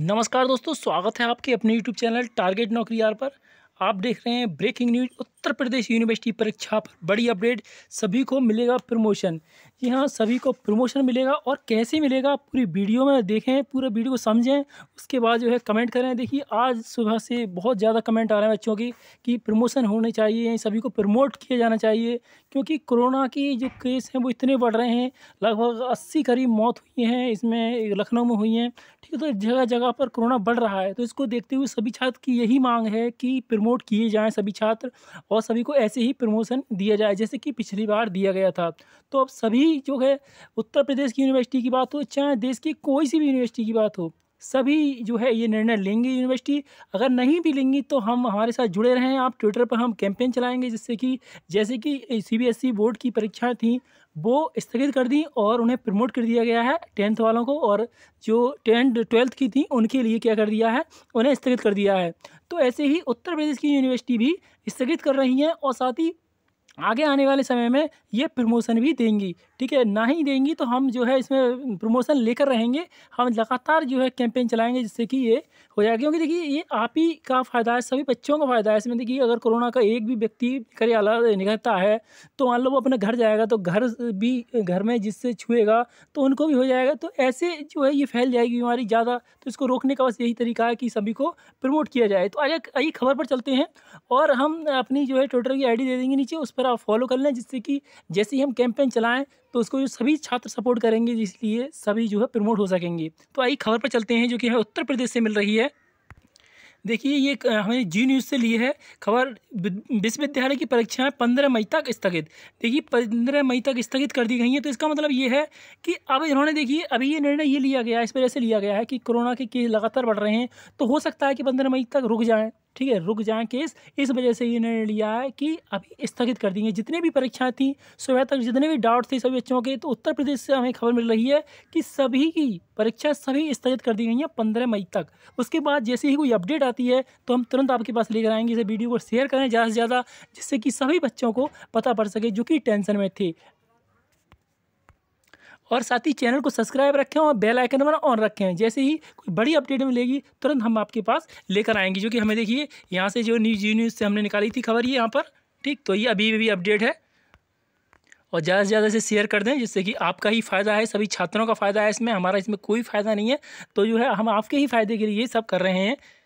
नमस्कार दोस्तों स्वागत है आपके अपने यूट्यूब चैनल टारगेट नौकरी यार पर आप देख रहे हैं breaking news Uttar Pradesh university परीक्षा पर बड़ी अपडेट सभी को मिलेगा प्रमोशन जी हाँ सभी को प्रमोशन मिलेगा और कैसे मिलेगा पूरी वीडियो में देखें पूरे वीडियो को समझें उसके बाद जो है कमेंट करें देखिए आज सुबह से बहुत ज़्यादा कमेंट आ रहे हैं बच्चों की कि प्रमोशन होने चाहिए सभी को प्रमोट किया जाना चाहिए क्योंकि कोरोना की जो केस हैं वो इतने बढ़ रहे हैं लगभग अस्सी करीब मौत हुई हैं इसमें लखनऊ में हुई हैं ठीक है तो जगह जगह पर कोरोना बढ़ रहा है तो इसको देखते हुए सभी छात्र की यही मांग है कि प्रमो प्रमोट किए जाएँ सभी छात्र और सभी को ऐसे ही प्रमोशन दिया जाए जैसे कि पिछली बार दिया गया था तो अब सभी जो है उत्तर प्रदेश की यूनिवर्सिटी की बात हो चाहे देश की कोई सी भी यूनिवर्सिटी की बात हो सभी जो है ये निर्णय लेंगे यूनिवर्सिटी अगर नहीं भी लेंगी तो हम हमारे साथ जुड़े रहें आप ट्विटर पर हम कैंपेन चलाएंगे जिससे कि जैसे कि सीबीएसई बोर्ड e की परीक्षाएं थीं वो स्थगित कर दी और उन्हें प्रमोट कर दिया गया है टेंथ वालों को और जो टेंथ ट्वेल्थ की थी उनके लिए क्या कर दिया है उन्हें स्थगित कर दिया है तो ऐसे ही उत्तर प्रदेश की यूनिवर्सिटी भी स्थगित कर रही हैं और साथ ही आगे आने वाले समय में ये प्रमोशन भी देंगी ठीक है ना ही देंगी तो हम जो है इसमें प्रमोशन लेकर रहेंगे हम लगातार जो है कैंपेन चलाएंगे जिससे कि ये हो जाएगा क्योंकि देखिए ये आप ही का फ़ायदा है सभी बच्चों का फ़ायदा है इसमें देखिए अगर कोरोना का एक भी व्यक्ति करे अला निकलता है तो मान लो वो अपने घर जाएगा तो घर भी घर में जिससे छुएगा तो उनको भी हो जाएगा तो ऐसे जो है ये फैल जाएगी बीमारी ज़्यादा तो इसको रोकने का बस यही तरीका है कि सभी को प्रमोट किया जाए तो आइए आइए खबर पर चलते हैं और हम अपनी जो है ट्विटर की आई दे देंगे नीचे उस पर तरह फॉलो कर लें जिससे कि जैसे ही हम कैंपेन चलाएं तो उसको जो सभी छात्र सपोर्ट करेंगे इसलिए सभी जो है प्रमोट हो सकेंगे तो आई खबर पर चलते हैं जो कि हमें उत्तर प्रदेश से मिल रही है देखिए ये हमें जी न्यूज़ से ली है खबर विश्वविद्यालय की परीक्षाएं पंद्रह मई तक स्थगित देखिए पंद्रह मई तक स्थगित कर दी गई हैं तो इसका मतलब ये है कि अब इन्होंने देखिए अभी ये निर्णय ये लिया गया है इस वजह से लिया गया है कि कोरोना के केस लगातार बढ़ रहे हैं तो हो सकता है कि पंद्रह मई तक रुक जाएँ ठीक है रुक जाए केस इस वजह से ये निर्णय लिया है कि अभी स्थगित कर देंगे जितने जितनी भी परीक्षाएं थी सुबह तक जितने भी डाउट थे सभी बच्चों के तो उत्तर प्रदेश से हमें खबर मिल रही है कि सभी की परीक्षा सभी स्थगित कर दी गई हैं पंद्रह मई तक उसके बाद जैसे ही कोई अपडेट आती है तो हम तुरंत आपके पास लेकर आएंगे इसे वीडियो को शेयर करें ज़्यादा से ज़्यादा जिससे कि सभी बच्चों को पता पड़ सके जो कि टेंशन में थे और साथ ही चैनल को सब्सक्राइब रखें और बेल आइकन हमारा ऑन रखें जैसे ही कोई बड़ी अपडेट मिलेगी तुरंत हम आपके पास लेकर आएंगे जो कि हमें देखिए यहाँ से जो न्यूज़ जी न्यूज़ से हमने निकाली थी खबर ये यहाँ पर ठीक तो ये अभी भी अपडेट है और ज़्यादा से ज़्यादा इसे शेयर कर दें जिससे कि आपका ही फ़ायदा है सभी छात्रों का फ़ायदा है इसमें हमारा इसमें कोई फ़ायदा नहीं है तो जो है हम आपके ही फ़ायदे के लिए ये सब कर रहे हैं